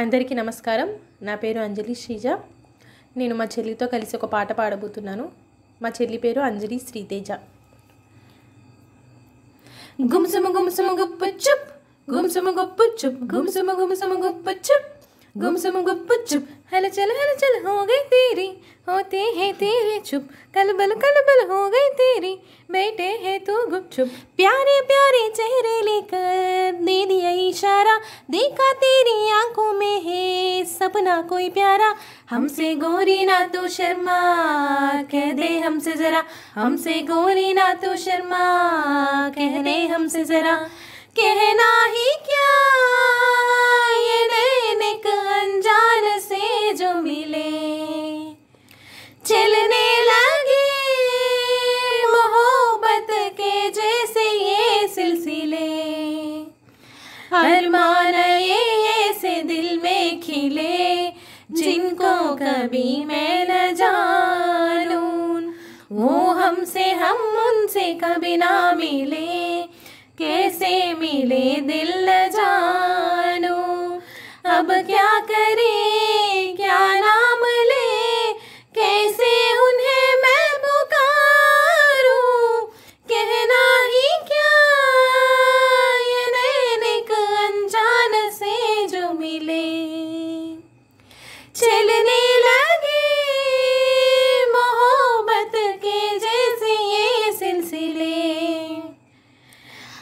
అందరికీ నమస్కారం నా పేరు అంజలి శ్రీజ నేను మా చెల్లితో కలిసి ఒక పాట పాడబోతున్నాను మా చెల్లి పేరు అంజలి శ్రీతేజ గుమ్సము గుమ్సము గుప్పు చుప్ గుమ్సము గుప్పు చుప్ గుమ్సము గుమ్సము గుప్పు చుప్ గుమ్సము గుప్పు చుప్ హల చల హల చల హో గై తేరి హోతే హే తేరే చుప్ కలబల కలబల హో గై తేరి बैठे है तो गुपचुप ప్యారే प्यारे चेहरे लेकर दीदी देखा तेरी आंखों में है सपना कोई प्यारा हमसे गोरी ना तो शर्मा कह दे हमसे जरा हमसे गोरी ना तो शर्मा कह दे हमसे जरा कहना ही क्या ये नैनिक अनजान से जो मिले चलने हर मान ऐसे दिल में खिले जिनको कभी मैं न जानूं वो हमसे हम उनसे कभी ना मिले कैसे मिले दिल न जानूं अब क्या कर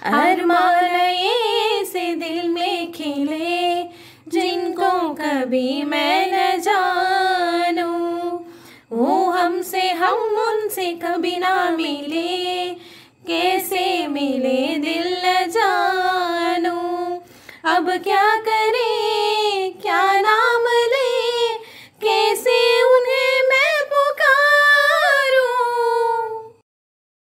अरमान से दिल में खिले जिनको कभी मैं न जानू वो हमसे हम उनसे कभी ना मिले कैसे मिले दिल न जानू अब क्या करें